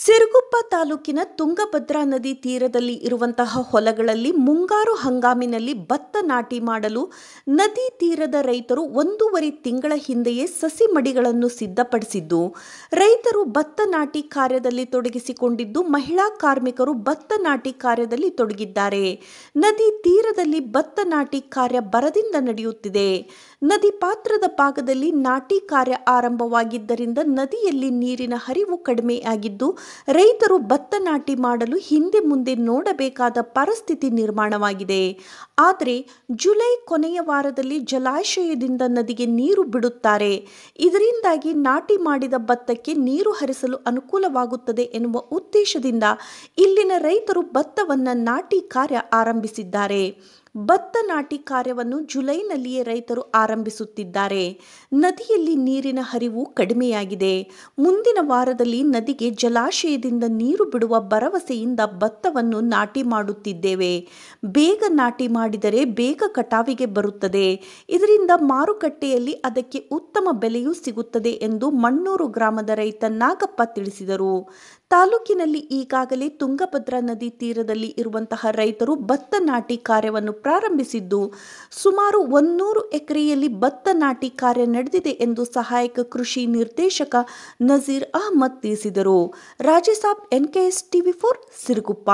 ಸಿರುಗುಪ್ಪ ತಾಲೂಕಿನ ತುಂಗಭದ್ರಾ ನದಿ ತೀರದಲ್ಲಿ ಇರುವಂತಹ ಹೊಲಗಳಲ್ಲಿ ಮುಂಗಾರು ಹಂಗಾಮಿನಲ್ಲಿ ಭತ್ತ ನಾಟಿ ಮಾಡಲು ನದಿ ತೀರದ ರೈತರು ಒಂದೂವರೆ ತಿಂಗಳ ಹಿಂದೆಯೇ ಸಸಿ ಮಡಿಗಳನ್ನು ಸಿದ್ಧಪಡಿಸಿದ್ದು ರೈತರು ಭತ್ತ ನಾಟಿ ಕಾರ್ಯದಲ್ಲಿ ತೊಡಗಿಸಿಕೊಂಡಿದ್ದು ಮಹಿಳಾ ಕಾರ್ಮಿಕರು ಭತ್ತ ನಾಟಿ ಕಾರ್ಯದಲ್ಲಿ ತೊಡಗಿದ್ದಾರೆ ನದಿ ತೀರದಲ್ಲಿ ಭತ್ತ ನಾಟಿ ಕಾರ್ಯ ಬರದಿಂದ ನಡೆಯುತ್ತಿದೆ ನದಿ ಪಾತ್ರದ ಭಾಗದಲ್ಲಿ ನಾಟಿ ಕಾರ್ಯ ಆರಂಭವಾಗಿದ್ದರಿಂದ ನದಿಯಲ್ಲಿ ನೀರಿನ ಹರಿವು ಕಡಿಮೆಯಾಗಿದ್ದು ರೈತರು ಭತ್ತ ನಾಟಿ ಮಾಡಲು ಹಿಂದೆ ಮುಂದೆ ನೋಡಬೇಕಾದ ಪರಿಸ್ಥಿತಿ ನಿರ್ಮಾಣವಾಗಿದೆ ಆದರೆ ಜುಲೈ ಕೊನೆಯ ವಾರದಲ್ಲಿ ಜಲಾಶಯದಿಂದ ನದಿಗೆ ನೀರು ಬಿಡುತ್ತಾರೆ ಇದರಿಂದಾಗಿ ನಾಟಿ ಮಾಡಿದ ಭತ್ತಕ್ಕೆ ನೀರು ಹರಿಸಲು ಅನುಕೂಲವಾಗುತ್ತದೆ ಎನ್ನುವ ಉದ್ದೇಶದಿಂದ ಇಲ್ಲಿನ ರೈತರು ಭತ್ತವನ್ನು ನಾಟಿ ಕಾರ್ಯ ಆರಂಭಿಸಿದ್ದಾರೆ ಭತ್ತ ನಾಟಿ ಕಾರ್ಯವನ್ನು ಜುಲೈನಲ್ಲಿಯೇ ರೈತರು ಆರಂಭಿಸುತ್ತಿದ್ದಾರೆ ನದಿಯಲ್ಲಿ ನೀರಿನ ಹರಿವು ಕಡಿಮೆಯಾಗಿದೆ ಮುಂದಿನ ವಾರದಲ್ಲಿ ನದಿಗೆ ಜಲಾಶಯದಿಂದ ನೀರು ಬಿಡುವ ಭರವಸೆಯಿಂದ ಭತ್ತವನ್ನು ನಾಟಿ ಮಾಡುತ್ತಿದ್ದೇವೆ ಬೇಗ ನಾಟಿ ಮಾಡಿದರೆ ಬೇಗ ಕಟಾವಿಗೆ ಬರುತ್ತದೆ ಇದರಿಂದ ಮಾರುಕಟ್ಟೆಯಲ್ಲಿ ಅದಕ್ಕೆ ಉತ್ತಮ ಬೆಲೆಯೂ ಸಿಗುತ್ತದೆ ಎಂದು ಮಣ್ಣೂರು ಗ್ರಾಮದ ರೈತ ನಾಗಪ್ಪ ತಿಳಿಸಿದರು ತಾಲೂಕಿನಲ್ಲಿ ಈಗಾಗಲೇ ತುಂಗಭದ್ರಾ ನದಿ ತೀರದಲ್ಲಿ ಇರುವಂತಹ ರೈತರು ಭತ್ತ ನಾಟಿ ಕಾರ್ಯವನ್ನು ಪ್ರಾರಂಭಿಸಿದ್ದು ಸುಮಾರು ಒಂದೂರು ಎಕರೆಯಲ್ಲಿ ಭತ್ತ ನಾಟಿ ಕಾರ್ಯ ನಡೆದಿದೆ ಎಂದು ಸಹಾಯಕ ಕೃಷಿ ನಿರ್ದೇಶಕ ನಜೀರ್ ಅಹಮದ್ ತಿಳಿಸಿದರು Rajasab N KS TV for Siruguppa